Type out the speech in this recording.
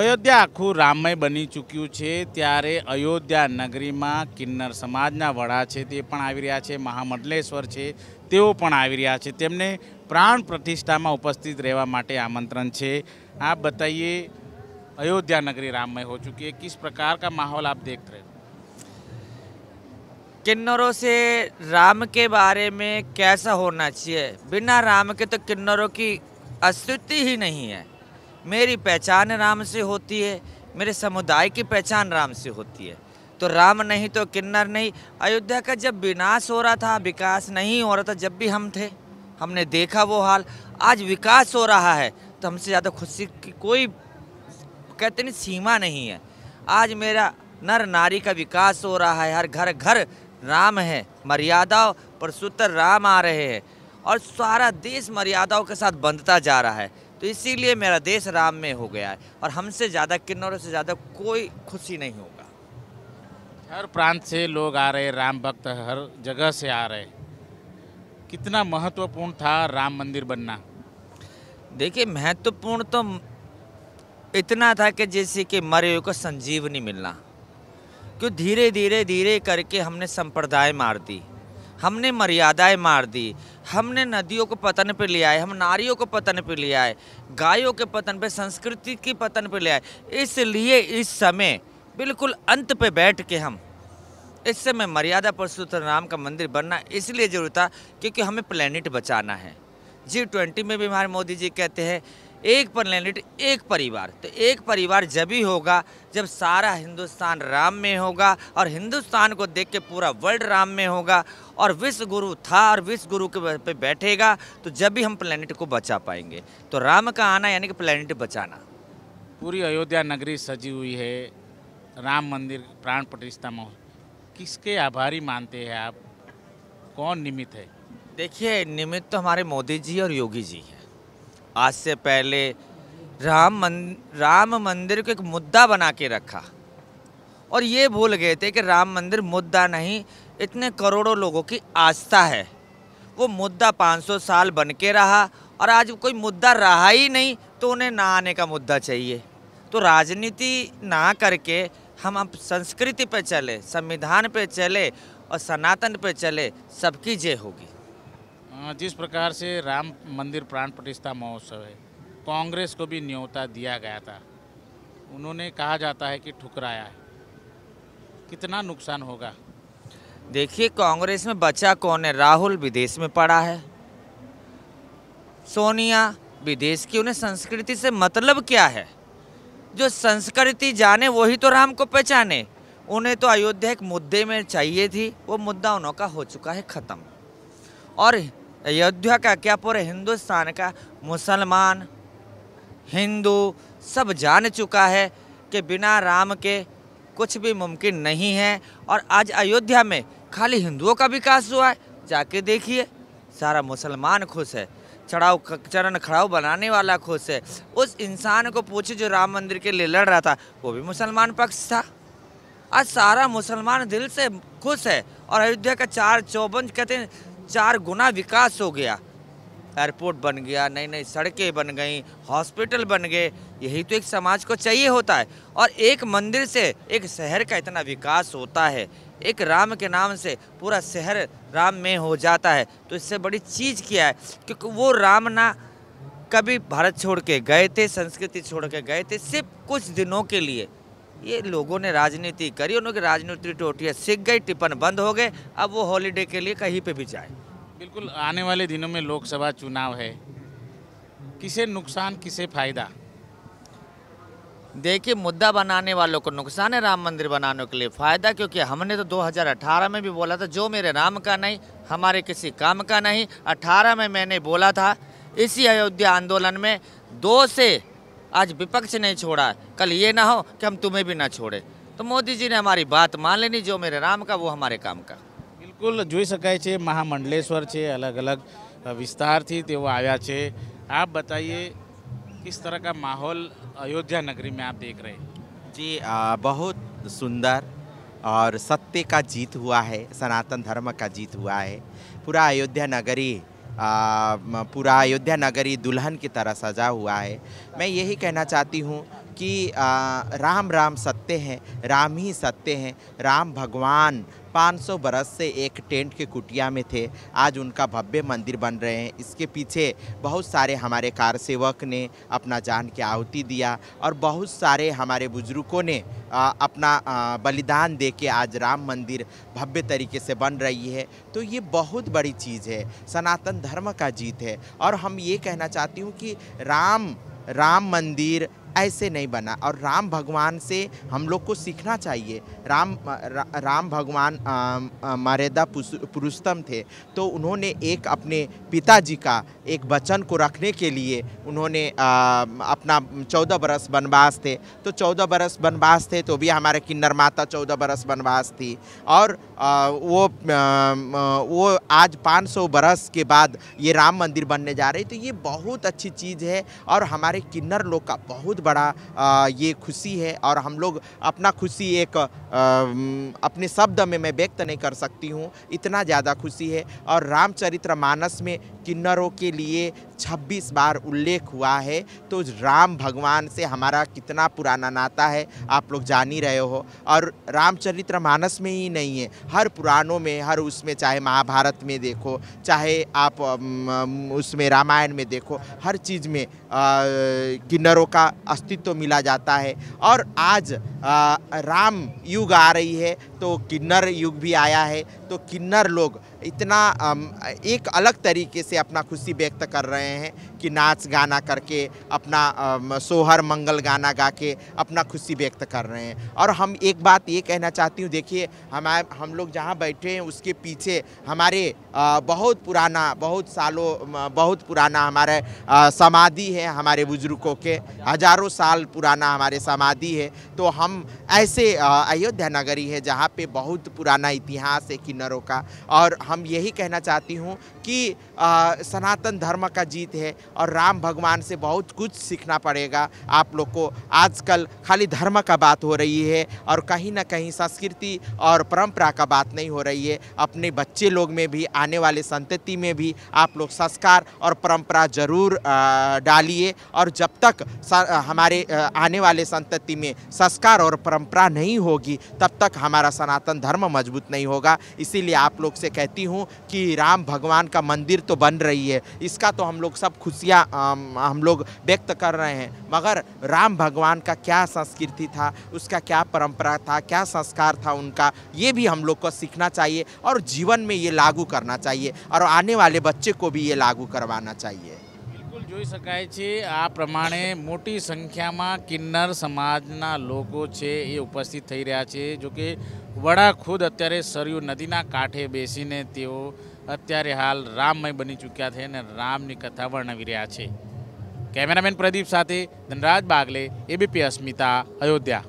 અયોધ્યા આખું રામમય બની ચૂક્યું છે ત્યારે અયોધ્યા નગરીમાં કિન્નર સમાજના વડા છે તે પણ આવી રહ્યા છે મહામંડલેશ્વર છે તેઓ પણ આવી રહ્યા છે તેમને પ્રાણ પ્રતિષ્ઠામાં ઉપસ્થિત રહેવા માટે આમંત્રણ છે आप बताइए अयोध्या नगरी राममय हो चुकी है किस प्रकार का माहौल आप देख रहे हो किन्नरों से राम के बारे में कैसा होना चाहिए बिना राम के तो किन्नरों की अस्तित्व ही नहीं है मेरी पहचान राम से होती है मेरे समुदाय की पहचान राम से होती है तो राम नहीं तो किन्नर नहीं अयोध्या का जब विनाश हो रहा था विकास नहीं हो रहा था जब भी हम थे हमने देखा वो हाल आज विकास हो रहा है तो हमसे ज़्यादा खुशी की कोई कहते नहीं सीमा नहीं है आज मेरा नर नारी का विकास हो रहा है हर घर घर राम है मर्यादा परसुत्तर राम आ रहे हैं और सारा देश मर्यादाओं के साथ बंधता जा रहा है तो इसीलिए मेरा देश राम में हो गया है और हमसे ज़्यादा किन्नौरों से ज़्यादा कोई खुशी नहीं होगा हर प्रांत से लोग आ रहे राम भक्त हर जगह से आ रहे कितना महत्वपूर्ण था राम मंदिर बनना देखिए महत्वपूर्ण तो इतना था कि जैसे कि मरे को संजीवनी मिलना क्यों धीरे धीरे धीरे करके हमने संप्रदाय मार दी हमने मर्यादाएं मार दी हमने नदियों को पतन पर ले आए हम नारियों को पतन पर ले आए गायों के पतन पर संस्कृति की पतन पर ले आए इसलिए इस समय बिल्कुल अंत पे बैठ के हम इस समय मर्यादा परशुराम राम का मंदिर बनना इसलिए जरूर था क्योंकि हमें प्लेनेट बचाना है जी ट्वेंटी में भी हमारे मोदी जी कहते हैं एक प्लानट एक परिवार तो एक परिवार जब ही होगा जब सारा हिंदुस्तान राम में होगा और हिंदुस्तान को देख के पूरा वर्ल्ड राम में होगा और विश्व गुरु था और विश्व गुरु के पे बैठेगा तो जब भी हम प्लानट को बचा पाएंगे तो राम का आना यानी कि प्लानट बचाना पूरी अयोध्या नगरी सजी हुई है राम मंदिर प्राण प्रतिष्ठा किसके आभारी मानते हैं आप कौन निमित्त है देखिए निमित्त तो हमारे मोदी जी और योगी जी हैं आज से पहले राम मन राम मंदिर को एक मुद्दा बना के रखा और ये भूल गए थे कि राम मंदिर मुद्दा नहीं इतने करोड़ों लोगों की आस्था है वो मुद्दा 500 साल बन के रहा और आज कोई मुद्दा रहा ही नहीं तो उन्हें ना आने का मुद्दा चाहिए तो राजनीति ना करके हम अब संस्कृति पे चले संविधान पे चले और सनातन पे चले सबकी जय होगी जिस प्रकार से राम मंदिर प्राण प्रतिष्ठा महोत्सव है कांग्रेस को भी न्योता दिया गया था उन्होंने कहा जाता है कि ठुकराया है कितना नुकसान होगा देखिए कांग्रेस में बचा कौन है राहुल विदेश में पड़ा है सोनिया विदेश की उन्हें संस्कृति से मतलब क्या है जो संस्कृति जाने वही तो राम को पहचाने उन्हें तो अयोध्या एक मुद्दे में चाहिए थी वो मुद्दा उन्हों का हो चुका है ख़त्म और अयोध्या का क्या पूरे हिंदुस्तान का मुसलमान हिंदू सब जान चुका है कि बिना राम के कुछ भी मुमकिन नहीं है और आज अयोध्या में खाली हिंदुओं का विकास हुआ है जाके देखिए सारा मुसलमान खुश है चढ़ाव चरण खड़ाऊ बनाने वाला खुश है उस इंसान को पूछे जो राम मंदिर के लिए लड़ रहा था वो भी मुसलमान पक्ष था आज सारा मुसलमान दिल से खुश है और अयोध्या का चार चौबंद कहते हैं चार गुना विकास हो गया एयरपोर्ट बन गया नई नई सड़कें बन गई हॉस्पिटल बन गए यही तो एक समाज को चाहिए होता है और एक मंदिर से एक शहर का इतना विकास होता है एक राम के नाम से पूरा शहर राम में हो जाता है तो इससे बड़ी चीज़ क्या है क्योंकि वो राम ना कभी भारत छोड़ के गए थे संस्कृति छोड़ के गए थे सिर्फ कुछ दिनों के लिए ये लोगों ने राजनीति करी उनकी राजनीति टोटियाँ सीख गई टिपन बंद हो गए अब वो हॉलीडे के लिए कहीं पे भी जाए बिल्कुल आने वाले दिनों में लोकसभा चुनाव है किसे नुकसान किसे फायदा देखिए मुद्दा बनाने वालों को नुकसान है राम मंदिर बनाने के लिए फ़ायदा क्योंकि हमने तो 2018 में भी बोला था जो मेरे राम का नहीं हमारे किसी काम का नहीं 18 में मैंने बोला था इसी अयोध्या आंदोलन में दो से आज विपक्ष नहीं छोड़ा कल ये ना हो कि हम तुम्हें भी ना छोड़े तो मोदी जी ने हमारी बात मान लेनी जो मेरे राम का वो हमारे काम का બિલકુલ જોઈ महामंडलेश्वर से अलग अलग विस्तार थी तो वो आया थे आप बताइए किस तरह का माहौल अयोध्या नगरी में आप देख रहे हैं जी आ, बहुत सुंदर और सत्य का जीत हुआ है सनातन धर्म का जीत हुआ है पूरा अयोध्या नगरी पूरा अयोध्या नगरी दुल्हन की तरह सजा हुआ है मैं यही कहना चाहती हूँ कि आ, राम राम सत्य हैं राम ही सत्य हैं राम भगवान 500 बरस से एक टेंट के कुटिया में थे आज उनका भव्य मंदिर बन रहे हैं इसके पीछे बहुत सारे हमारे कार सेवक ने अपना जान के आहुति दिया और बहुत सारे हमारे बुजुर्गों ने अपना बलिदान दे के आज राम मंदिर भव्य तरीके से बन रही है तो ये बहुत बड़ी चीज़ है सनातन धर्म का जीत है और हम ये कहना चाहती हूँ कि राम राम मंदिर ऐसे नहीं बना और राम भगवान से हम लोग को सीखना चाहिए राम रा, राम भगवान मर्यादा पुरुषतम थे तो उन्होंने एक अपने पिताजी का एक वचन को रखने के लिए उन्होंने आ, अपना चौदह बरस वनवास थे तो चौदह बरस वनवास थे तो भी हमारे किन्नर माता चौदह बरस वनवास थी और आ, वो आ, वो आज 500 बरस के बाद ये राम मंदिर बनने जा रही तो ये बहुत अच्छी चीज़ है और हमारे किन्नर लोग का बहुत बड़ा ये खुशी है और हम लोग अपना खुशी एक अपने शब्द में मैं व्यक्त नहीं कर सकती हूँ इतना ज़्यादा खुशी है और रामचरित्र मानस में किन्नरों के लिए 26 बार उल्लेख हुआ है तो राम भगवान से हमारा कितना पुराना नाता है आप लोग जान ही रहे हो और रामचरित्र मानस में ही नहीं है हर पुराणों में हर उसमें चाहे महाभारत में देखो चाहे आप उसमें रामायण में देखो हर चीज़ में किन्नरों का अस्तित्व मिला जाता है और आज राम युग आ रही है तो किन्नर युग भी आया है तो किन्नर लोग इतना एक अलग तरीके से अपना खुशी व्यक्त कर रहे हैं कि नाच गाना करके अपना सोहर मंगल गाना गा के अपना खुशी व्यक्त कर रहे हैं और हम एक बात ये कहना चाहती हूँ देखिए हमारे हम लोग जहाँ बैठे हैं उसके पीछे हमारे बहुत पुराना बहुत सालों बहुत पुराना हमारे समाधि है हमारे बुज़ुर्गों के हज़ारों साल पुराना हमारे समाधि है तो हम ऐसे अयोध्या नगरी है जहाँ पे बहुत पुराना इतिहास है किन्नरों का और हम यही कहना चाहती हूँ कि सनातन धर्म का जीत है और राम भगवान से बहुत कुछ सीखना पड़ेगा आप लोग को आजकल खाली धर्म का बात हो रही है और कहीं ना कहीं संस्कृति और परंपरा का बात नहीं हो रही है अपने बच्चे लोग में भी आने वाले संतति में भी आप लोग संस्कार और परंपरा जरूर डालिए और जब तक हमारे आने वाले संतति में संस्कार और परंपरा नहीं होगी तब तक हमारा सनातन धर्म मजबूत नहीं होगा इसीलिए आप लोग से कहती हूँ कि राम भगवान का मंदिर तो बन रही है इसका तो हम लोग सब खुशियाँ हम लोग व्यक्त कर रहे हैं मगर राम भगवान का क्या संस्कृति था उसका क्या परंपरा था क्या संस्कार था उनका ये भी हम लोग को सीखना चाहिए और जीवन में ये लागू करना चाहिए और आने वाले बच्चे को भी ये लागू करवाना चाहिए જોઈ શકાય છે આ પ્રમાણે મોટી સંખ્યામાં किन्नર સમાજના લોકો છે એ ઉપસ્થિત થઈ રહ્યા છે જો કે વડા ખુદ અત્યારે સરયુ નદીના કાંઠે બેસીને તેઓ અત્યારે હાલ રામમય બની ચૂક્યા છે અને રામની કથા વર્ણવી રહ્યા છે કેમેરામેન પ્રદીપ સાથે ધનરાજ બાગલે એબીપી અસ્મિતા આયોધ્યા